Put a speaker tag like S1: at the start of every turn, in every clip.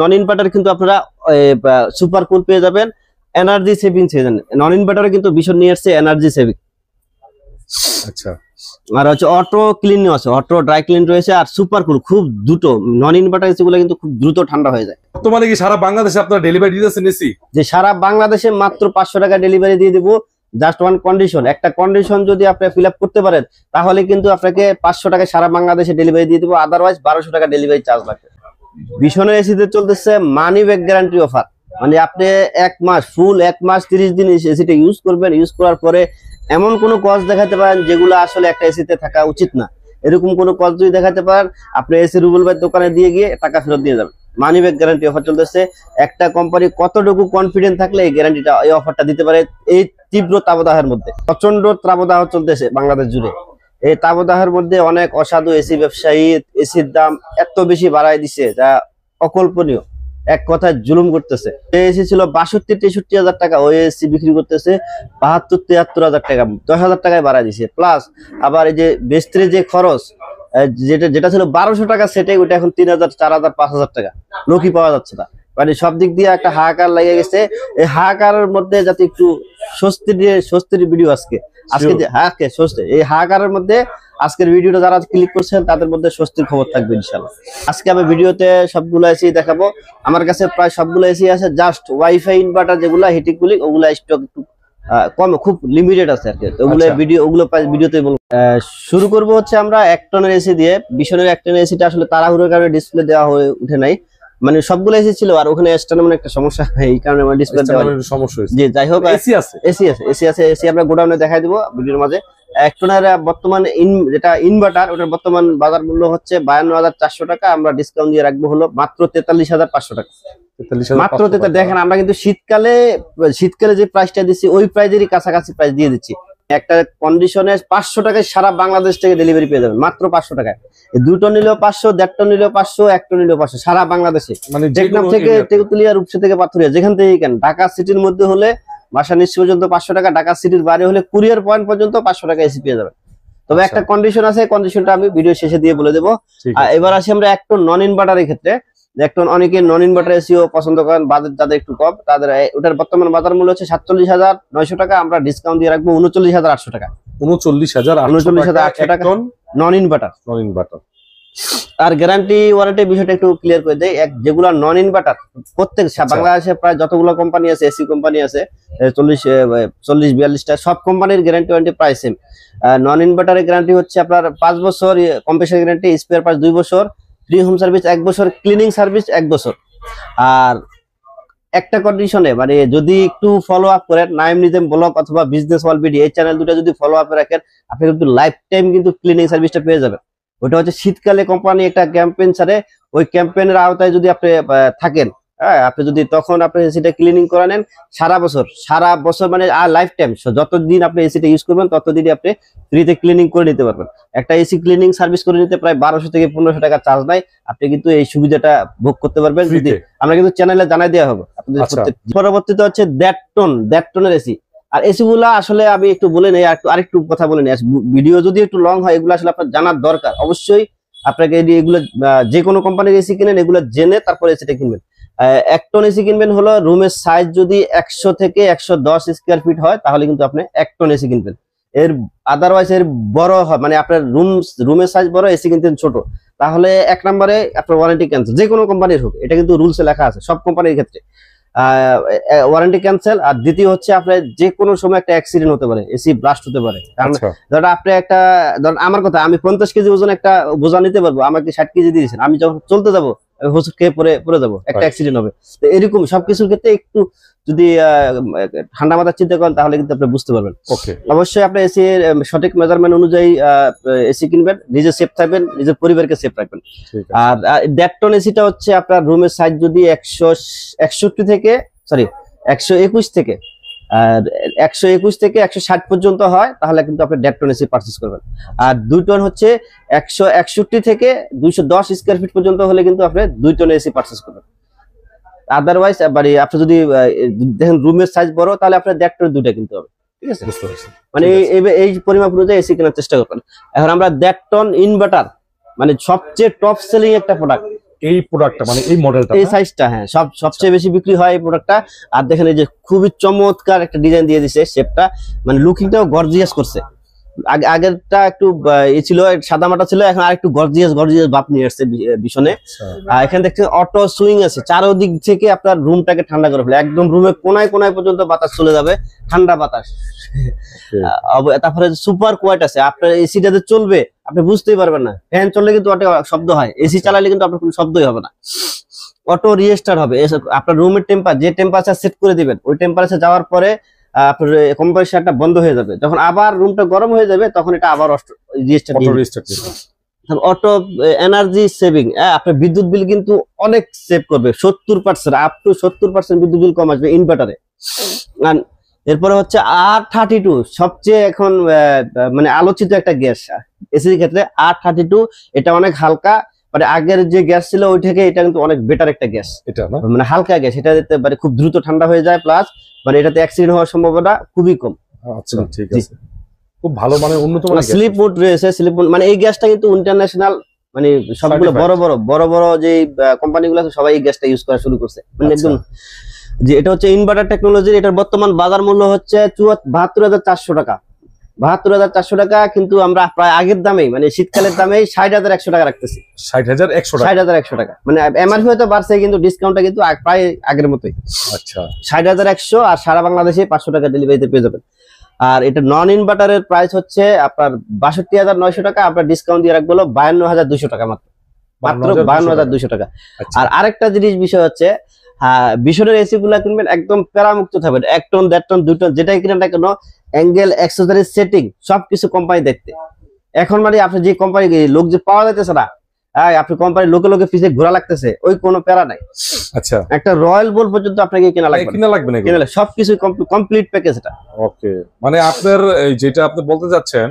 S1: নন inverter কিন্তু আপনারা super cool পেয়ে যাবেন এনার্জি সেভিং সেজন নন ইনভার্টারে কিন্তু ভীষণ নিয়ে আসছে এনার্জি সেভিং আচ্ছা আর হচ্ছে অটো ক্লিন আছে অটো ড্রাই ক্লিন রয়েছে আর সুপার কুল খুব দ্রুত নন ইনভার্টার এসিগুলো কিন্তু খুব দ্রুত ঠান্ডা হয়ে যায় তোমার কি সারা বাংলাদেশে আপনারা ডেলিভারি দিতেছেন এসি যে সারা বাংলাদেশে মাত্র পাঁচশো টাকা ডেলিভারি দিয়ে দেব জাস্ট ওয়ান কন্ডিশন একটা কন্ডিশন যদি আপনি ফিল করতে পারেন তাহলে কিন্তু আপনাকে পাঁচশো টাকা সারা বাংলাদেশে ডেলিভারি দিয়ে দেব আদারওয়াইজ বারোশো টাকা ডেলিভারি চার্জ লাগবে ভীষণের এসিতে চলতেছে মানি ব্যাক গ্যারান্টি অফার মানে আপনি এক মাস ফুল এক মাস তিরিশ দিন এসিটা ইউজ করবেন ইউজ করার পরে এমন কোনো কজ দেখাতে পারেন যেগুলো আসলে একটা এসিতে থাকা উচিত না এরকম কোনো কজ যদি দেখাতে পারেন আপনি এসি রুবুল ভাই দোকানে দিয়ে গিয়ে টাকা ফেরত দিয়ে যাবেন মানি ব্যাগ গ্যারান্টি অফার চলতেছে একটা কোম্পানি কতটুকু কনফিডেন্ট থাকলে এই গ্যারান্টিটা এই অফারটা দিতে পারে এই তীব্র তাবদাহের মধ্যে প্রচন্ড তাবদাহ চলতেছে বাংলাদেশ জুড়ে এই তাপদাহের মধ্যে অনেক অসাধু এসি ব্যবসায়ী এসির দাম এত বেশি বাড়ায় দিছে যা অকল্পনীয় এক কথায় জুলুম করতেছে এসি ছিল বাষট্টি তেষট্টি হাজার টাকা ওই এসি বিক্রি করতেছে বাহাত্তর তিয়াত্তর হাজার টাকা দশ হাজার টাকায় বাড়ায় দিছে প্লাস আবার এই যে বেস্ত্রি যে খরচ যেটা যেটা ছিল বারোশো টাকা সেটে ওইটা এখন তিন হাজার চার হাজার পাঁচ হাজার টাকা লোকই পাওয়া যাচ্ছে না মানে সব দিক দিয়ে একটা হাহাকার লাগিয়ে গেছে এই হাহাকারের মধ্যে যাতে একটু স্বস্তির স্বস্তির ভিডিও আজকে আজকে হ্যাঁ স্বস্তি এই হাহাকারের মধ্যে আজকের ভিডিওটা যারা ক্লিক করছেন তাদের মধ্যে স্বস্তির খবর থাকবে ইনশাল্লাহ আজকে আমি ভিডিওতে সবগুলো এসি দেখাবো আমার কাছে প্রায় সবগুলো এসি আছে জাস্ট ওয়াইফাই ইনভার্টার যেগুলো গুলি ওগুলো স্টক একটু কম খুব লিমিটেড আছে আর কি ওগুলো ভিডিও আচ্ছা। ওগুলো ভিডিওতে বলবো শুরু করব হচ্ছে আমরা এক টনের এসি দিয়ে বিশনের এক টনের এসিটা আসলে তাড়াহুড়োর কারণে ডিসপ্লে দেওয়া হয়ে উঠে নাই মানে সবগুলো এসি ছিল আর ওখানে এক্সটার্নাল মানে একটা সমস্যা এই কারণে আমার ডিসপ্লে সমস্যা হয়েছে জি যাই হোক এসি আছে এসি আছে এসি আছে এসি আমরা গোডাউনে দেখাই দিব ভিডিওর মাঝে একটনের বর্তমান ইন যেটা ইনভার্টার ওটার বর্তমান বাজার মূল্য হচ্ছে বায়ান্ন হাজার চারশো টাকা আমরা ডিসকাউন্ট দিয়ে রাখবো হলো মাত্র তেতাল্লিশ হাজার পাঁচশো টাকা মাত্র দেখেন আমরা কিন্তু শীতকালে শীতকালে যে প্রাইসটা দিচ্ছি ওই প্রাইজেরই কাছাকাছি প্রাইস দিয়ে দিচ্ছি একটা কন্ডিশনে পাঁচশো টাকায় সারা বাংলাদেশ থেকে ডেলিভারি পেয়ে যাবেন মাত্র পাঁচশো টাকায় দুটো নিলেও পাঁচশো দেড়টা নিলেও পাঁচশো একটা নিলেও পাঁচশো সারা বাংলাদেশে মানে টেকনাম থেকে তেকুতুলিয়া রূপসা থেকে পাথরিয়া যেখান থেকে কেন ঢাকা সিটির মধ্যে হলে বাসা নিশ্চয় পর্যন্ত পাঁচশো টাকা ঢাকা সিটির বাইরে হলে কুরিয়ার পয়েন্ট পর্যন্ত পাঁচশো টাকা এসে পেয়ে যাবেন তবে আচ্ছা। একটা কন্ডিশন আছে কন্ডিশনটা আমি ভিডিও শেষে দিয়ে বলে দেবো এবার আসি আমরা একটা নন ইনভার্টারের ক্ষেত্রে দেখুন অনেকে নন ইনভার্টার এসিও পছন্দ করেন বাজার যাদের একটু কম তাদের ওটার বর্তমান বাজার মূল্য হচ্ছে সাতচল্লিশ হাজার নয়শো টাকা আমরা ডিসকাউন্ট দিয়ে রাখবো উনচল্লিশ হাজার আটশো টাকা উনচল্লিশ হাজার উনচল্লিশ হাজার আটশো টাকা নন ইনভার্টার নন ইনভার্টার আর গ্যারান্টি ওয়ারেন্টি বিষয়টা একটু ক্লিয়ার করে দেয় এক যেগুলো নন ইনভার্টার প্রত্যেক আচ্ছা। বাংলাদেশে প্রায় যতগুলো কোম্পানি আছে এসি কোম্পানি আছে চল্লিশ চল্লিশ বিয়াল্লিশটা সব কোম্পানির গ্যারান্টি ওয়ারেন্টি প্রায় সেম নন ইনভার্টারের গ্যারান্টি হচ্ছে আপনার পাঁচ বছর কম্প্রেসার গ্যারান্টি স্পেয়ার পাঁচ দুই বছর ফ্রি হোম সার্ভিস এক বছর ক্লিনিং সার্ভিস এক বছর আর একটা কন্ডিশনে মানে যদি একটু ফলো আপ করেন নাইমনিজম ব্লগ অথবা বিজনেস ওয়াল বিডি এই চ্যানেল দুটো যদি ফলো আপে রাখেন আপনি কিন্তু লাইফ টাইম কিন্তু ক্লিনিং সার্ভিসটা পেয়ে যাবেন ওটা হচ্ছে শীতকালে কোম্পানি একটা ক্যাম্পেইন ছাড়ে ওই ক্যাম্পেইনের আওতায় যদি আপনি থাকেন হ্যাঁ আপনি যদি তখন আপনি এসিটা ক্লিনিং করে নেন সারা বছর সারা বছর মানে আর লাইফ টাইম যতদিন আপনি এসিটা ইউজ করবেন ততদিনই আপনি ফ্রিতে ক্লিনিং করে নিতে পারবেন একটা এসি ক্লিনিং সার্ভিস করে নিতে প্রায় বারোশো থেকে পনেরোশো টাকা চার্জ নাই আপনি কিন্তু এই সুবিধাটা ভোগ করতে পারবেন যদি আমরা কিন্তু চ্যানেলে জানাই দেওয়া হবে আচ্ছা। পরবর্তীতে হচ্ছে দেড় টন দেড় টনের এসি আর এসি গুলা আসলে আমি একটু বলে নেই আরেকটু কথা বলে নেই ভিডিও যদি একটু লং হয় এগুলো আসলে আপনার জানার দরকার অবশ্যই আপনাকে এগুলো যে কোনো কোম্পানির এসি কিনেন এগুলো জেনে তারপরে এসিটা কিনবেন এক টন এসি কিনবেন হলো রুমের সাইজ যদি একশো থেকে একশো দশ স্কোয়ার ফিট হয় তাহলে কিন্তু আপনি এক টন এসি কিনবেন এর আদারওয়াইজ এর বড় হয় মানে আপনার রুম রুমের সাইজ বড় এসি কিনতেন ছোট তাহলে এক নম্বরে আপনার ওয়ারেন্টি ক্যান্সেল যে কোনো কোম্পানির হোক এটা কিন্তু রুলসে লেখা আছে সব কোম্পানির ক্ষেত্রে ওয়ারেন্টি ক্যান্সেল আর দ্বিতীয় হচ্ছে আপনার যে কোনো সময় একটা অ্যাক্সিডেন্ট হতে পারে এসি ব্লাস্ট হতে পারে কারণ আচ্ছা। ধরেন আপনি একটা ধরেন আমার কথা আমি পঞ্চাশ কেজি ওজন একটা বোঝা নিতে পারবো আমাকে ষাট কেজি দিয়েছেন আমি যখন চলতে যাবো হোসুর খেয়ে পরে পরে যাবো একটা অ্যাক্সিডেন্ট হবে তো এরকম সবকিছুর ক্ষেত্রে একটু যদি ঠান্ডা মাথার চিন্তা করেন তাহলে কিন্তু আপনি বুঝতে পারবেন অবশ্যই আপনি এসি এর সঠিক মেজারমেন্ট অনুযায়ী এসি কিনবেন নিজে সেফ থাকবেন নিজের পরিবারকে সেফ রাখবেন আর দেড় টন এসিটা হচ্ছে আপনার রুমের সাইজ যদি একশো একষট্টি থেকে সরি একশো একুশ থেকে আর একশো একুশ থেকে একশো ষাট পর্যন্ত হয় তাহলে কিন্তু আপনি দেড় টন এসি পারচেস করবেন আর দুই টন হচ্ছে একশো একষট্টি থেকে দুইশো দশ স্কোয়ার ফিট পর্যন্ত হলে কিন্তু আপনি দুই টন এসি পারচেস করবেন আদারওয়াইজ মানে আপনি যদি দেখেন রুমের সাইজ বড় তাহলে আপনার দেড় টন দুইটা কিনতে হবে ঠিক আছে মানে এই পরিমাপ অনুযায়ী এসি কেনার চেষ্টা করবেন এখন আমরা দেড় টন ইনভার্টার মানে সবচেয়ে টপ সেলিং একটা প্রোডাক্ট এই প্রোডাক্টটা মানে এই মডেলটা এই সাইজটা হ্যাঁ? হ্যাঁ সব সবচেয়ে আচ্ছা। বেশি বিক্রি হয় এই প্রোডাক্টটা আর দেখেন এই যে খুবই চমৎকার একটা ডিজাইন দিয়ে দিছে শেপটা মানে লুকিংটাও গর্জিয়াস করছে আগে আগেরটা একটু ই ছিল সাদা মাটা ছিল এখন আর একটু গর্জিয়াস গর্জিয়াস ভাব নিয়ে আসছে ভীষণে আচ্ছা। আর এখানে দেখছেন অটো সুইং আছে চারোদিক থেকে আপনার রুমটাকে ঠান্ডা করে ফেলে একদম রুমে কোনায় কোনায় পর্যন্ত বাতাস চলে যাবে ঠান্ডা বাতাস তারপরে সুপার কোয়াইট আছে আপনার এসিটাতে চলবে আপনি বুঝতেই পারবেন না ফ্যান চললে কিন্তু অটো শব্দ হয় এসি আচ্ছা। চালালে কিন্তু আপনার কোনো শব্দই হবে না অটো রিস্টার হবে আপনার রুমের টেম্পার যে টেম্পারেচার সেট করে দিবেন ওই টেম্পারেচার যাওয়ার পরে আপনার কম্প্রেসারটা বন্ধ হয়ে যাবে যখন আবার রুমটা গরম হয়ে যাবে তখন এটা আবার রিস্টার অটো এনার্জি সেভিং আপনার বিদ্যুৎ বিল কিন্তু অনেক সেভ করবে সত্তর পার্সেন্ট আপ টু সত্তর পার্সেন্ট বিদ্যুৎ বিল কম আসবে ইনভার্টারে এরপরে হচ্ছে আর থার্টি টু সবচেয়ে এখন মানে আলোচিত একটা গ্যাস এসির ক্ষেত্রে আর থার্টি টু এটা অনেক হালকা মানে আগের যে গ্যাস ছিল ওই থেকে এটা কিন্তু অনেক বেটার একটা গ্যাস এটা মানে হালকা গ্যাস এটা মানে খুব দ্রুত ঠান্ডা হয়ে যায় প্লাস মানে এটাতে অ্যাক্সিডেন্ট হওয়ার সম্ভাবনা খুবই কম আচ্ছা ঠিক আছে খুব ভালো মানে স্লিপ রয়েছে মানে এই গ্যাসটা কিন্তু ইন্টারন্যাশনাল মানে সবগুলো বড় বড় বড় বড় যে কোম্পানি আছে সবাই এই গ্যাসটা ইউজ করা শুরু করছে মানে আচ্ছা। একদম যে এটা হচ্ছে ইনভার্টার টেকনোলজির এটার বর্তমান বাজার মূল্য হচ্ছে বাহাত্তর হাজার চারশো টাকা বাহাত্তর হাজার চারশো টাকা কিন্তু আমরা প্রায় আগের দামেই মানে শীতকালের দামেই ষাট হাজার একশো টাকা রাখতেছি ষাট হাজার একশো ষাট হাজার একশো টাকা মানে এমআরপি হয়তো বাড়ছে কিন্তু ডিসকাউন্টটা কিন্তু প্রায় আগের মতোই আচ্ছা ষাট হাজার একশো আর সারা বাংলাদেশে পাঁচশো টাকা ডেলিভারিতে পেয়ে যাবেন আর এটা নন ইনভার্টারের প্রাইস হচ্ছে আপনার বাষট্টি হাজার নয়শো টাকা আপনার ডিসকাউন্ট দিয়ে রাখবো বায়ান্ন হাজার দুশো টাকা মাত্র মাত্র বায়ান্ন হাজার দুশো টাকা আচ্ছা। আর আরেকটা জিনিস বিষয় হচ্ছে বিশনের হ্যাঁ, এসি গুলা কিনবেন একদম প্যারামুক্ত থাকবেন এক টন দেড় টন দুই টন যেটাই কিনেন না কেন অ্যাঙ্গেল এক্সেসারি সেটিং সবকিছু কোম্পানি দেখতে এখন মানে আপনি যে কোম্পানি লোক যে পাওয়া যাইতেছে না হ্যাঁ লোকে লোকে ঘোরা লাগতেছে ওই প্যারা নাই আচ্ছা একটা রয়্যাল বল পর্যন্ত আপনাকে কিনা লাগবে না সবকিছু কমপ্লিট প্যাকেজ ওকে মানে আপনার যেটা আপনি বলতে চাচ্ছেন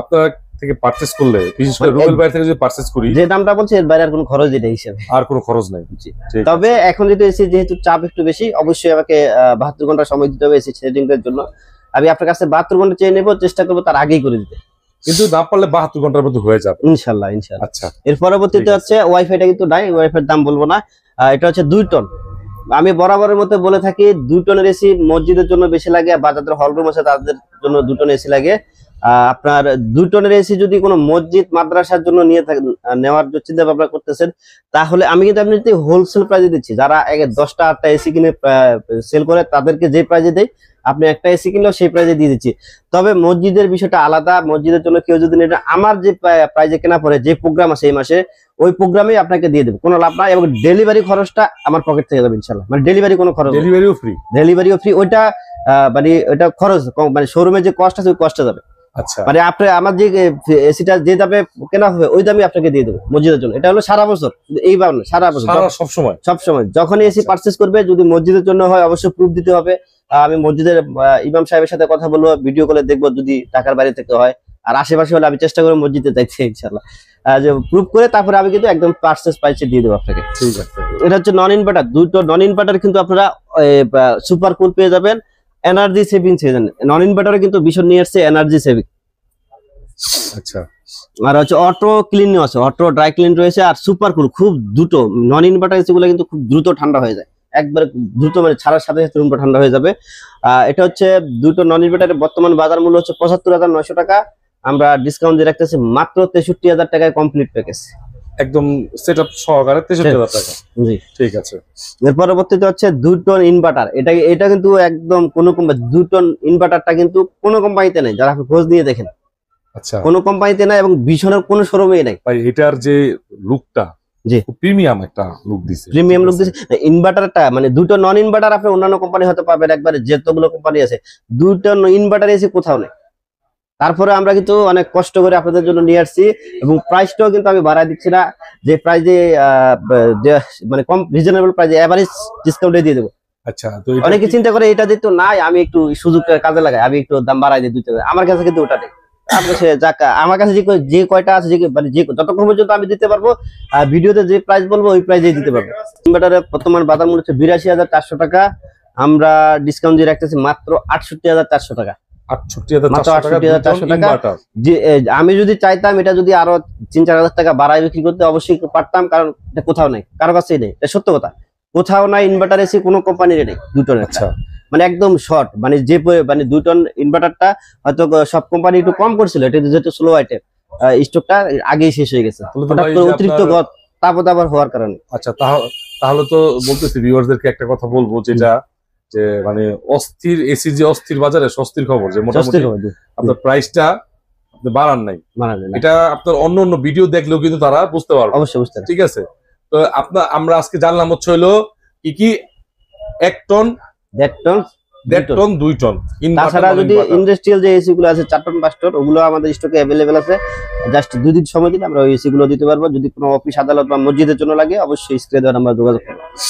S1: আপনার থেকে পারচেজ করলে বিশেষ করে মানে বাইরে থেকে যদি পারচেজ করি যে দামটা এর বাইরে আর কোনো খরচ নেই আর কোনো খরচ তবে এখন যেহেতু যেহেতু চাপ একটু বেশি অবশ্যই আমাকে ঘন্টা সময় দিতে হবে জন্য আমি আপনার কাছে ঘন্টা চেয়ে চেষ্টা তার আগেই করে দিতে কিন্তু ঘন্টার মধ্যে হয়ে যাবে ইনশাল্লাহ আচ্ছা এর পরবর্তীতে হচ্ছে ওয়াইফাইটা কিন্তু নাই ওয়াইফাইয়ের দাম বলবো না এটা হচ্ছে দুই টন আমি বরাবরের মতো বলে থাকি দুই টনের এসি মসজিদের জন্য বেশি লাগে বা যাদের হলরুম আছে তাদের জন্য দুটন এসি লাগে আপনার দুই টনের এসি যদি কোনো মসজিদ মাদ্রাসার জন্য নিয়ে নেওয়ার চিন্তা ভাবনা করতেছেন তাহলে আমি কিন্তু আপনি হোলসেল প্রাইজে দিচ্ছি যারা দশটা আটটা এসি কিনে সেল করে তাদেরকে যে প্রাইজে দেয় আপনি একটা এসি কিনলেও সেই প্রাইজে দিয়ে দিচ্ছি তবে মসজিদের বিষয়টা আলাদা মসজিদের জন্য কেউ যদি নেবেন আমার যে প্রাইজে কেনা পরে যে প্রোগ্রাম আছে এই মাসে ওই প্রোগ্রামে আপনাকে দিয়ে দেবে কোনো লাভ নাই এবং ডেলিভারি খরচটা আমার পকেট থেকে যাবে ইনশাল্লাহ মানে ডেলিভারি কোনো খরচ ডেলিভারিও ফ্রি ডেলিভারিও ফ্রি ওইটা মানে ওইটা খরচ মানে শোরুমে যে কষ্ট আছে ওই কষ্টে যাবে আচ্ছা। মানে আপনি আমার যে এসিটা যে দামে কেনা হবে ওই দামে আপনাকে দিয়ে দেবো মসজিদের জন্য এটা হলো সারা বছর এই ভাবনা সারা বছর সবসময় সবসময় যখনই এসি পার্চেস আচ্ছা। করবে যদি মসজিদের জন্য হয় অবশ্যই প্রুফ দিতে হবে আমি মসজিদের ইমাম সাহেবের সাথে কথা বলবো ভিডিও কলে দেখবো যদি টাকার বাইরে থেকে হয় আর আশেপাশে হলে আমি চেষ্টা করবো মসজিদে দেখছি ইনশাল্লাহ যে প্রুফ করে তারপরে আমি কিন্তু একদম পার্সেস পাইছে দিয়ে দেবো আপনাকে ঠিক আছে এটা হচ্ছে নন ইনভার্টার দুটো নন ইনভার্টার কিন্তু আপনারা সুপার কুল পেয়ে যাবেন এনার্জি সেভিং সিজন নন ইনভার্টারে কিন্তু ভীষণ নিয়ে আসছে এনার্জি সেভিং আচ্ছা আর হচ্ছে অটো ক্লিন আছে অটো ড্রাই ক্লিন রয়েছে আর সুপার কুল খুব দ্রুত নন ইনভার্টার এসিগুলো কিন্তু খুব দ্রুত ঠান্ডা হয়ে যায় একবার দ্রুত মানে ছাড়ার সাথে সাথে রুমটা ঠান্ডা হয়ে যাবে এটা হচ্ছে দুটো নন ইনভার্টারের বর্তমান বাজার মূল্য হচ্ছে পঁচাত্তর হাজার নয়শো টাকা আমরা ডিসকাউন্ট দিয়ে রাখতেছি মাত্র তেষট্টি হাজার টাকায় কমপ্লিট প্যাকেজ একদম সেটআপ সহকারে 63000 টাকা জি ঠিক আছে এর পরবর্তীতে হচ্ছে 2 টন ইনভার্টার এটা এটা কিন্তু একদম কোন কোম্পানি 2 টন ইনভার্টারটা কিন্তু কোন কোম্পানিতে নেই যারা খোঁজ নিয়ে দেখেন আচ্ছা কোন কোম্পানিতে নাই এবং বিশনের কোন শোরুমেই নাই ভাই এটার যে লুকটা জি প্রিমিয়াম একটা লুক দিছে প্রিমিয়াম লুক দিছে ইনভার্টারটা মানে দুটো নন ইনভার্টার আপনি অন্যান্য কোম্পানি হতে পাবেন একবারে যেতগুলো কোম্পানি আছে দুটো ইনভার্টার এসে কোথাও নেই তারপরে আমরা কিন্তু অনেক কষ্ট করে আপনাদের জন্য নিয়ে আসছি এবং প্রাইসটাও কিন্তু আমি বাড়াই দিচ্ছি না যে প্রাইস মানে কম রিজনেবল প্রাইস এভারেজ ডিসকাউন্টে দিয়ে দেবো আচ্ছা অনেকে চিন্তা করে এটা তো নাই আমি একটু সুযোগটা কাজে লাগাই আমি একটু দাম বাড়াই দিই দুটো আমার কাছে কিন্তু ওটা নেই আমার কাছে যে কয়টা আছে মানে যে যতক্ষণ পর্যন্ত আমি দিতে পারবো ভিডিওতে যে প্রাইস বলবো ওই প্রাইসে দিতে পারবো ইনভার্টারের বর্তমান বাজার মূল্য হচ্ছে বিরাশি হাজার চারশো টাকা আমরা ডিসকাউন্ট দিয়ে রাখতেছি মাত্র আটষট্টি হাজার চারশো টাকা আমি যদি চাইতাম এটা যদি আরো তিন চার হাজার টাকা বাড়ায় বিক্রি করতে অবশ্যই পারতাম কারণ এটা কোথাও নেই কারো কাছেই নেই এটা সত্য কথা কোথাও নাই ইনভার্টার এসে কোনো কোম্পানির নেই দুটো আচ্ছা মানে একদম শর্ট মানে যে মানে দুই টন ইনভার্টারটা হয়তো সব কোম্পানি একটু কম করছিল এটা যেহেতু স্লো আইটেম স্টকটা আগেই শেষ হয়ে গেছে অতিরিক্ত তাপদাবার হওয়ার কারণে আচ্ছা তাহলে তো বলতেছি ভিউয়ারদেরকে একটা কথা বলবো যেটা যে মানে অস্থির এসি যে অস্থির বাজারে অস্থির খবর যে মোটামুটি আপনার প্রাইসটা আপনি বাড়ান নাই এটা আপনার অন্য অন্য ভিডিও দেখলেও কিন্তু তারা বুঝতে পারবে অবশ্যই বুঝতে ঠিক আছে তো আপনার আমরা আজকে জানলাম হচ্ছে হলো কি কি এক টন দেড় টন দেড় টন দুই টন তাছাড়া মানে যদি ইন্ডাস্ট্রিয়াল যে এসি গুলো আছে চার টন পাঁচ টন ওগুলো আমাদের স্টকে অ্যাভেলেবেল আছে জাস্ট দুই দিন সময় দিন আমরা ওই এসি গুলো দিতে পারবো যদি কোনো অফিস আদালত বা মসজিদের জন্য লাগে অবশ্যই স্ক্রিনে দেওয়ার আমরা যোগাযোগ করবো